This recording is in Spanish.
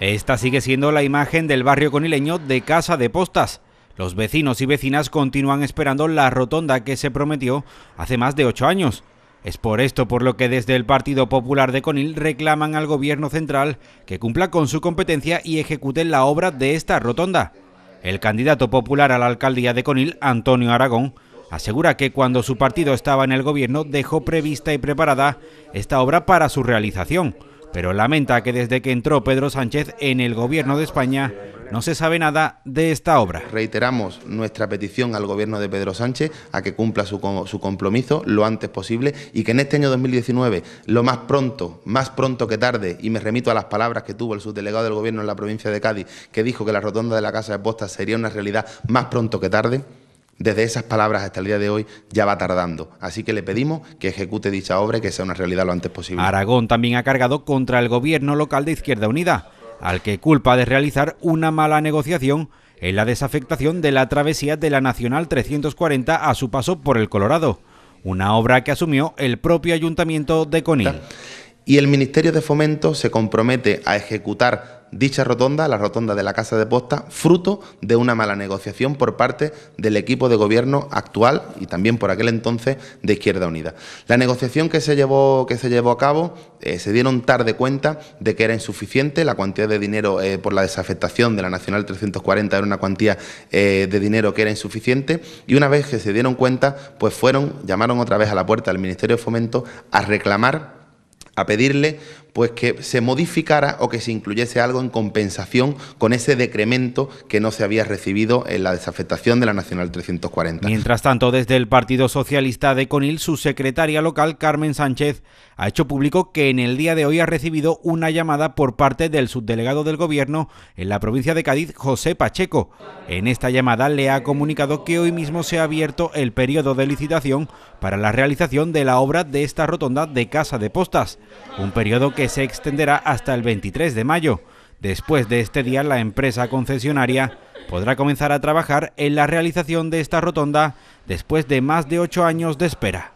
Esta sigue siendo la imagen del barrio conileño de Casa de Postas. Los vecinos y vecinas continúan esperando la rotonda que se prometió hace más de ocho años. Es por esto por lo que desde el Partido Popular de Conil reclaman al Gobierno Central que cumpla con su competencia y ejecute la obra de esta rotonda. El candidato popular a la alcaldía de Conil, Antonio Aragón, asegura que cuando su partido estaba en el gobierno dejó prevista y preparada esta obra para su realización pero lamenta que desde que entró Pedro Sánchez en el Gobierno de España no se sabe nada de esta obra. Reiteramos nuestra petición al Gobierno de Pedro Sánchez a que cumpla su, compromiso lo antes posible y que en este año 2019, lo más pronto, más pronto que tarde, y me remito a las palabras que tuvo el subdelegado del Gobierno en la provincia de Cádiz, que dijo que la rotonda de la Casa de Postas sería una realidad más pronto que tarde, desde esas palabras hasta el día de hoy ya va tardando, así que le pedimos que ejecute dicha obra y que sea una realidad lo antes posible. Aragón también ha cargado contra el gobierno local de Izquierda Unida, al que culpa de realizar una mala negociación en la desafectación de la travesía de la Nacional 340 a su paso por el Colorado, una obra que asumió el propio ayuntamiento de Conil y el Ministerio de Fomento se compromete a ejecutar dicha rotonda, la rotonda de la Casa de Posta, fruto de una mala negociación por parte del equipo de gobierno actual y también por aquel entonces de Izquierda Unida. La negociación que se llevó, que se llevó a cabo eh, se dieron tarde cuenta de que era insuficiente, la cuantía de dinero eh, por la desafectación de la Nacional 340 era una cuantía eh, de dinero que era insuficiente y una vez que se dieron cuenta, pues fueron, llamaron otra vez a la puerta del Ministerio de Fomento a reclamar a pedirle pues que se modificara o que se incluyese algo en compensación con ese decremento que no se había recibido en la desafectación de la Nacional 340. Mientras tanto, desde el Partido Socialista de Conil, su secretaria local, Carmen Sánchez, ha hecho público que en el día de hoy ha recibido una llamada por parte del subdelegado del Gobierno en la provincia de Cádiz, José Pacheco. En esta llamada le ha comunicado que hoy mismo se ha abierto el periodo de licitación para la realización de la obra de esta rotonda de Casa de Postas, un periodo que se extenderá hasta el 23 de mayo. Después de este día, la empresa concesionaria podrá comenzar a trabajar en la realización de esta rotonda después de más de ocho años de espera.